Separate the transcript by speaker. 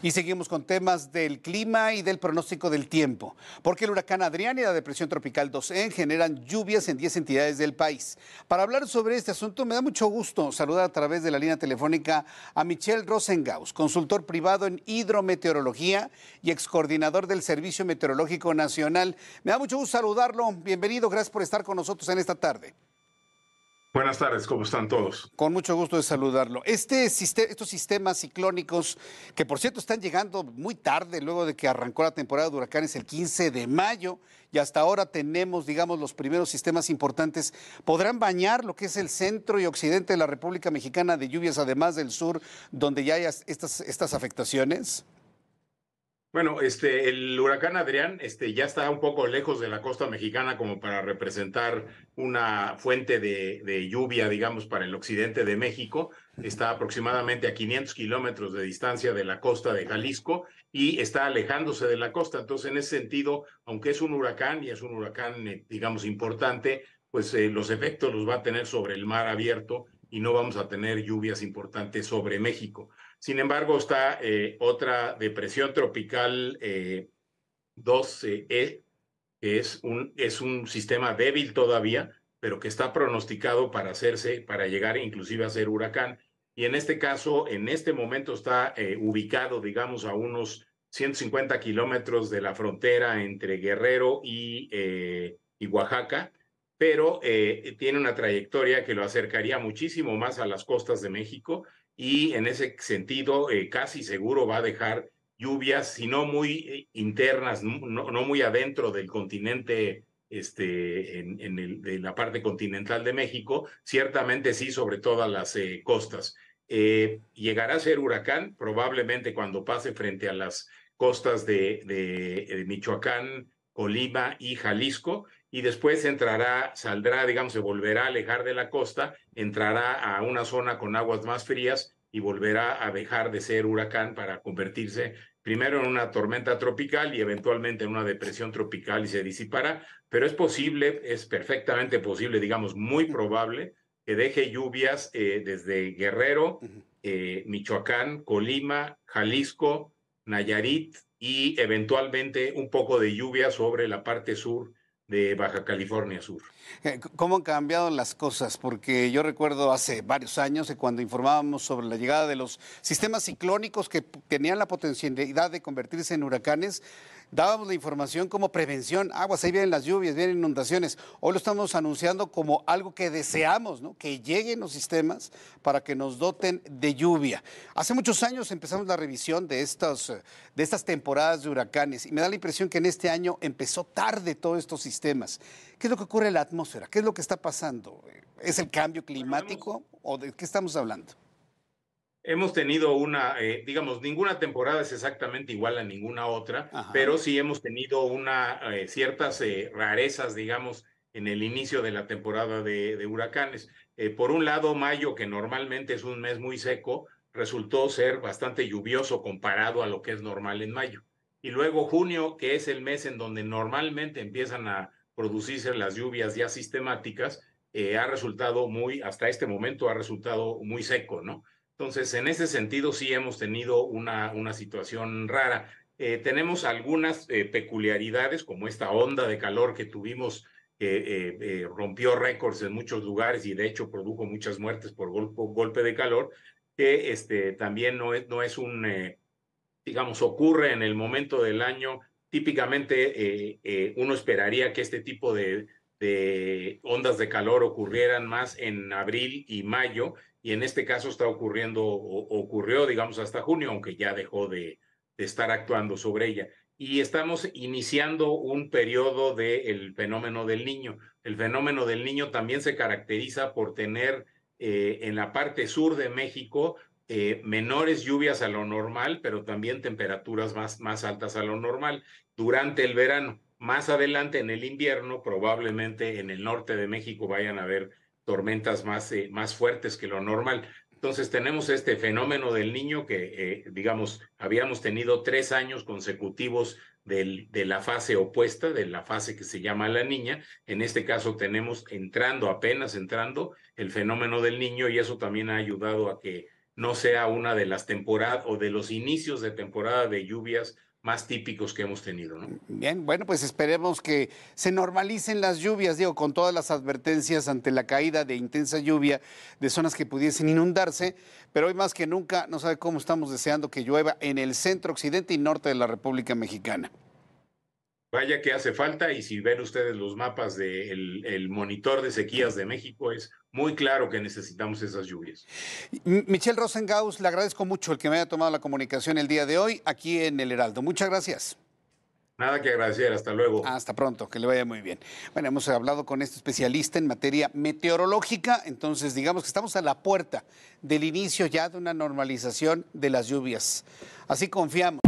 Speaker 1: Y seguimos con temas del clima y del pronóstico del tiempo, porque el huracán Adrián y la depresión tropical 2 e generan lluvias en 10 entidades del país. Para hablar sobre este asunto, me da mucho gusto saludar a través de la línea telefónica a Michelle Rosengaus, consultor privado en hidrometeorología y excoordinador del Servicio Meteorológico Nacional. Me da mucho gusto saludarlo. Bienvenido, gracias por estar con nosotros en esta tarde. Buenas tardes, ¿cómo están todos? Con mucho gusto de saludarlo. Este estos sistemas ciclónicos, que por cierto están llegando muy tarde, luego de que arrancó la temporada de huracanes el 15 de mayo, y hasta ahora tenemos, digamos, los primeros sistemas importantes, podrán bañar lo que es el centro y occidente de la República Mexicana de lluvias, además del sur, donde ya hay estas, estas afectaciones?
Speaker 2: Bueno, este, el huracán Adrián este, ya está un poco lejos de la costa mexicana como para representar una fuente de, lluvia, digamos, para el occidente de México. Está aproximadamente a 500 kilómetros de distancia de la costa de Jalisco y está alejándose de la costa. Entonces, en ese sentido, aunque es un huracán y es un huracán, eh, digamos, importante, pues eh, los efectos los va a tener sobre el mar abierto y no vamos a tener lluvias importantes sobre México. Sin embargo, está eh, otra depresión tropical eh, 12E, eh, que es un, es un sistema débil todavía, pero que está pronosticado para hacerse, para llegar inclusive a ser huracán. Y en este caso, en este momento está eh, ubicado, digamos, a unos 150 kilómetros de la frontera entre Guerrero y, y Oaxaca pero eh, tiene una trayectoria que lo acercaría muchísimo más a las costas de México y en ese sentido eh, casi seguro va a dejar lluvias, si no muy eh, internas, no, muy adentro del continente, este, en, de la parte continental de México, ciertamente sí sobre todas las costas. llegará a ser huracán probablemente cuando pase frente a las costas de Michoacán, Colima y Jalisco y después entrará, saldrá, digamos, se volverá a alejar de la costa, entrará a una zona con aguas más frías y volverá a dejar de ser huracán para convertirse primero en una tormenta tropical y eventualmente en una depresión tropical y se disipará, pero es posible, es perfectamente posible, digamos, muy probable que deje lluvias eh, desde Guerrero, eh, Michoacán, Colima, Jalisco, Nayarit y eventualmente un poco de lluvia sobre la parte sur de Baja California Sur.
Speaker 1: Eh, ¿Cómo han cambiado las cosas? Porque yo recuerdo hace varios años cuando informábamos sobre la llegada de los sistemas ciclónicos que tenían la potencialidad de convertirse en huracanes, Dábamos la información como prevención, aguas, ahí vienen las lluvias, vienen inundaciones. Hoy lo estamos anunciando como algo que deseamos, que lleguen los sistemas para que nos doten de lluvia. Hace muchos años empezamos la revisión de, estas, eh, de estas temporadas de huracanes y me da la impresión que en este año empezó tarde todos estos sistemas. ¿Qué es lo que ocurre en la atmósfera? ¿Qué es lo que está pasando? ¿Es el cambio climático o de qué estamos hablando?
Speaker 2: Hemos tenido una, eh, digamos, ninguna temporada es exactamente igual a ninguna otra, pero sí hemos tenido una, eh, ciertas eh, rarezas, digamos, en el inicio de la temporada de, de huracanes. por un lado, mayo, que normalmente es un mes muy seco, resultó ser bastante lluvioso comparado a lo que es normal en mayo. Y luego junio, que es el mes en donde normalmente empiezan a producirse las lluvias ya sistemáticas, ha resultado muy, hasta este momento ha resultado muy seco, ¿no? Entonces, en ese sentido, sí hemos tenido una, una situación rara. Eh, tenemos algunas eh, peculiaridades, como esta onda de calor que tuvimos, que eh, rompió récords en muchos lugares y de hecho produjo muchas muertes por golpe, de calor, que este, también no es, no es un, digamos, ocurre en el momento del año. Típicamente uno esperaría que este tipo de ondas de calor ocurrieran más en abril y mayo y en este caso está ocurriendo, ocurrió, digamos, hasta junio, aunque ya dejó de, estar actuando sobre ella. Y estamos iniciando un periodo del fenómeno del niño. El fenómeno del niño también se caracteriza por tener eh, en la parte sur de México eh, menores lluvias a lo normal, pero también temperaturas más, más altas a lo normal durante el verano. Más adelante en el invierno, probablemente en el norte de México vayan a haber tormentas más, eh, más fuertes que lo normal. Entonces tenemos este fenómeno del niño que, eh, digamos, habíamos tenido tres años consecutivos de la fase opuesta, de la fase que se llama la niña. En este caso tenemos entrando, apenas entrando, el fenómeno del niño y eso también ha ayudado a que no sea una de las temporadas o de los inicios de temporada de lluvias más típicos que hemos tenido. ¿no?
Speaker 1: Bien, bueno, pues esperemos que se normalicen las lluvias, digo, con todas las advertencias ante la caída de intensa lluvia de zonas que pudiesen inundarse, pero hoy más que nunca no sabe cómo estamos deseando que llueva en el centro, occidente y norte de la República Mexicana.
Speaker 2: Vaya que hace falta y si ven ustedes los mapas del el monitor de sequías de México, es muy claro que necesitamos esas lluvias.
Speaker 1: Michelle Rosengaus, le agradezco mucho el que me haya tomado la comunicación el día de hoy aquí en El Heraldo. Muchas gracias.
Speaker 2: Nada que agradecer, hasta luego.
Speaker 1: Hasta pronto, que le vaya muy bien. Bueno, hemos hablado con este especialista en materia meteorológica, entonces digamos que estamos a la puerta del inicio ya de una normalización de las lluvias. Así confiamos.